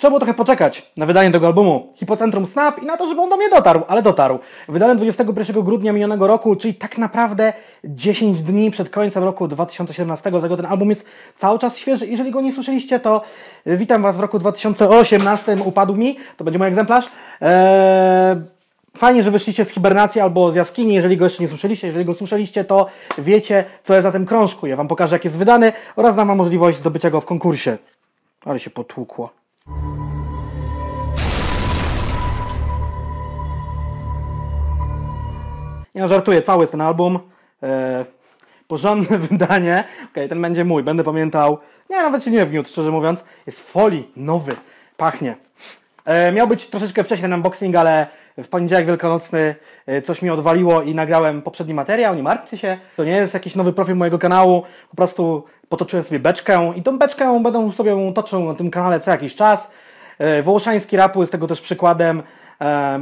Trzeba było trochę poczekać na wydanie tego albumu Hipocentrum Snap i na to, żeby on do mnie dotarł, ale dotarł. Wydałem 21 grudnia minionego roku, czyli tak naprawdę 10 dni przed końcem roku 2017, dlatego ten album jest cały czas świeży. Jeżeli go nie słyszeliście, to e, witam Was w roku 2018, upadł mi, to będzie mój egzemplarz. Eee... Fajnie, że wyszliście z hibernacji albo z jaskini. Jeżeli go jeszcze nie słyszeliście, jeżeli go słyszeliście, to wiecie, co jest za tym krążku. Ja Wam pokażę, jak jest wydany oraz dam Wam możliwość zdobycia go w konkursie. Ale się potłukło. Ja no, żartuję, cały jest ten album. E, porządne wydanie. ok ten będzie mój, będę pamiętał. Nie, nawet się nie wgniótł, szczerze mówiąc. Jest folii, nowy, pachnie. E, miał być troszeczkę wcześniej ten unboxing, ale w poniedziałek wielkanocny e, coś mi odwaliło i nagrałem poprzedni materiał, nie martwcie się. To nie jest jakiś nowy profil mojego kanału, po prostu potoczyłem sobie beczkę i tą beczkę będę sobie toczył na tym kanale co jakiś czas. E, Wołoszański rapu jest tego też przykładem.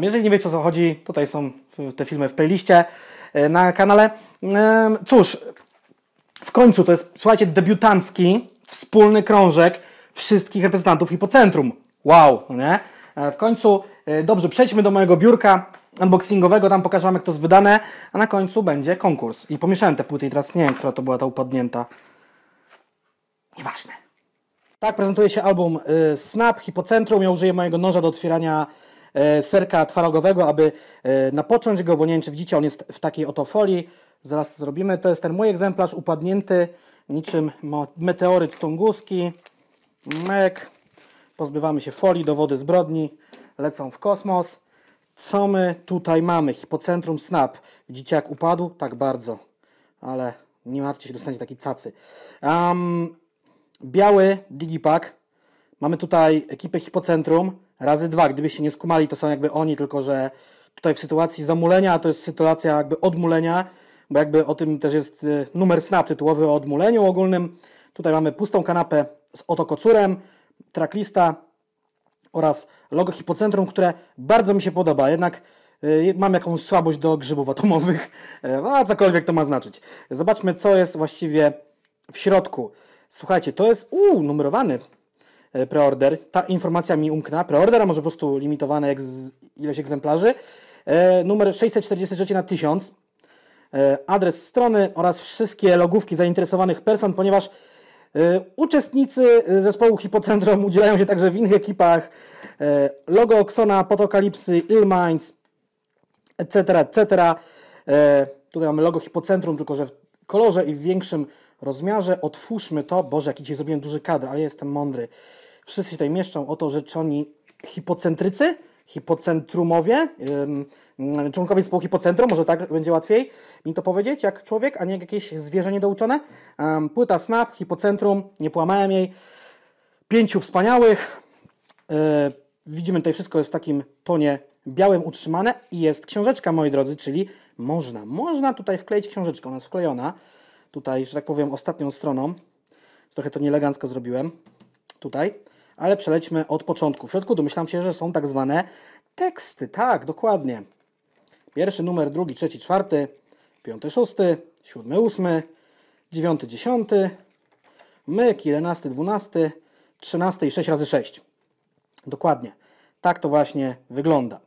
Jeżeli nie wiecie o co chodzi, tutaj są te filmy w playliście na kanale. Cóż, w końcu to jest, słuchajcie, debiutancki wspólny krążek wszystkich reprezentantów Hipocentrum. Wow, nie? E, w końcu, e, dobrze, przejdźmy do mojego biurka unboxingowego, tam pokażę Wam, jak to jest wydane, a na końcu będzie konkurs. I pomieszałem te płyty i teraz nie wiem, która to była ta upadnięta. Nieważne. Tak prezentuje się album e, Snap Hipocentrum. Ja użyję mojego noża do otwierania serka twarogowego, aby napocząć go, bo nie wiem, czy widzicie, on jest w takiej oto folii. Zaraz to zrobimy. To jest ten mój egzemplarz upadnięty niczym meteoryt tunguski. Mek pozbywamy się folii, dowody zbrodni, lecą w kosmos. Co my tutaj mamy? Hipocentrum Snap. Widzicie jak upadł? Tak bardzo. Ale nie martwcie się, dostaniecie taki cacy. Um, biały digipak Mamy tutaj ekipę Hipocentrum razy dwa. Gdyby się nie skumali, to są jakby oni, tylko że tutaj w sytuacji zamulenia, a to jest sytuacja jakby odmulenia, bo jakby o tym też jest e, numer snap tytułowy o odmuleniu ogólnym. Tutaj mamy pustą kanapę z Otokocurem, tracklista oraz logo hipocentrum, które bardzo mi się podoba, jednak y, mam jakąś słabość do grzybów atomowych, e, a cokolwiek to ma znaczyć. Zobaczmy, co jest właściwie w środku. Słuchajcie, to jest u numerowany e, preorder. Ta informacja mi umknęła. Preorder, a może po prostu limitowane jak ilość egzemplarzy. E, numer 643 na 1000. adres strony oraz wszystkie logówki zainteresowanych person, ponieważ E, uczestnicy zespołu Hipocentrum udzielają się także w innych ekipach. E, logo Oksona, Potokalipsy, Ill Minds, etc., etc. E, tutaj mamy logo Hipocentrum, tylko że w kolorze i w większym rozmiarze. Otwórzmy to. Boże, jaki dzisiaj zrobiłem duży kadr, ale jestem mądry. Wszyscy się tutaj mieszczą. Oto rzeczoni hipocentrycy hipocentrumowie, członkowie zespołu hipocentrum, może tak będzie łatwiej mi to powiedzieć, jak człowiek, a nie jak jakieś zwierzę niedouczone. Płyta Snap, hipocentrum, nie płamałem jej. Pięciu wspaniałych. Yy, widzimy tutaj wszystko jest w takim tonie białym utrzymane i jest książeczka, moi drodzy, czyli można, można tutaj wkleić książeczkę, ona jest wklejona tutaj, że tak powiem, ostatnią stroną. Trochę to nielegancko zrobiłem tutaj ale przelećmy od początku. W środku domyślam się, że są tak zwane teksty. Tak, dokładnie. Pierwszy numer, drugi, trzeci, czwarty, piąty, szósty, siódmy, ósmy, dziewiąty, dziesiąty, myk, jedenasty, dwunasty, trzynasty i sześć razy sześć. Dokładnie. Tak to właśnie wygląda.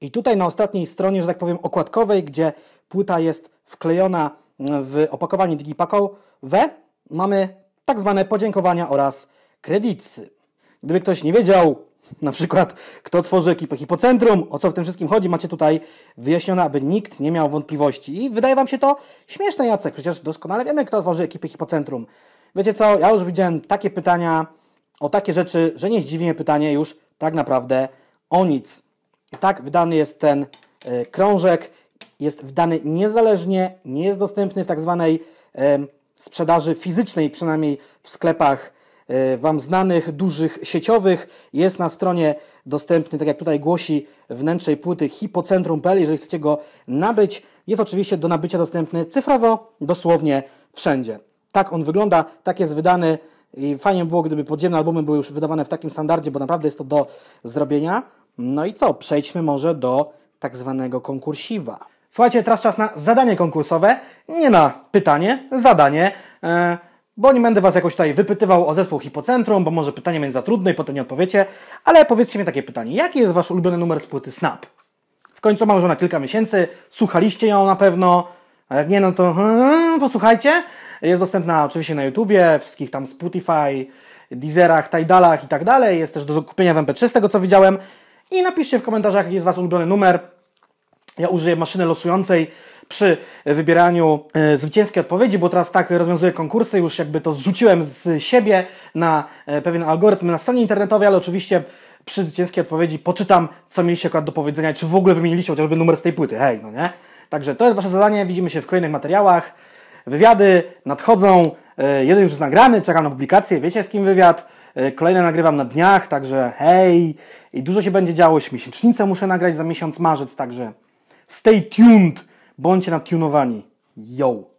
I tutaj na ostatniej stronie, że tak powiem, okładkowej, gdzie płyta jest wklejona w opakowanie digipakowe, mamy tak zwane podziękowania oraz kredycy. Gdyby ktoś nie wiedział, na przykład, kto tworzy ekipę hipocentrum, o co w tym wszystkim chodzi, macie tutaj wyjaśnione, aby nikt nie miał wątpliwości. I wydaje wam się to śmieszne, Jacek, przecież doskonale wiemy, kto tworzy ekipę hipocentrum. Wiecie co, ja już widziałem takie pytania o takie rzeczy, że nie zdziwi mnie pytanie już tak naprawdę o nic. I tak wydany jest ten y, krążek, jest wydany niezależnie, nie jest dostępny w tak zwanej y, sprzedaży fizycznej, przynajmniej w sklepach E, wam znanych, dużych sieciowych. Jest na stronie dostępny, tak jak tutaj głosi wnętrzej płyty hipocentrum.pl, jeżeli chcecie go nabyć. Jest oczywiście do nabycia dostępny cyfrowo, dosłownie wszędzie. Tak on wygląda, tak jest wydany i fajnie było, gdyby podziemne albumy były już wydawane w takim standardzie, bo naprawdę jest to do zrobienia. No i co? Przejdźmy może do tak zwanego konkursiwa. Słuchajcie, teraz czas na zadanie konkursowe, nie na pytanie, zadanie. Yy bo nie będę Was jakoś tutaj wypytywał o zespół Hipocentrum, bo może pytanie będzie za trudne i potem nie odpowiecie, ale powiedzcie mi takie pytanie. Jaki jest Wasz ulubiony numer z płyty Snap? W końcu mam ona kilka miesięcy, słuchaliście ją na pewno, a jak nie, no to hmm, posłuchajcie. Jest dostępna oczywiście na YouTubie, wszystkich tam Spotify, Deezerach, Tidalach i tak dalej. Jest też do kupienia w MP3 z tego co widziałem. I napiszcie w komentarzach, jaki jest Wasz ulubiony numer. Ja użyję maszyny losującej, przy wybieraniu e, zwycięskiej odpowiedzi, bo teraz tak rozwiązuję konkursy, już jakby to zrzuciłem z siebie na e, pewien algorytm na stronie internetowej, ale oczywiście przy zwycięskiej odpowiedzi poczytam, co mieliście akurat do powiedzenia, czy w ogóle wymieniliście chociażby numer z tej płyty, hej, no nie? Także to jest Wasze zadanie, widzimy się w kolejnych materiałach. Wywiady nadchodzą, e, jeden już jest nagrany, czekam na publikację, wiecie z kim wywiad. Kolejne nagrywam na dniach, także hej, i dużo się będzie działo. Miesięcznicę muszę nagrać za miesiąc marzec, także stay tuned. Bądźcie natunowani. Yo!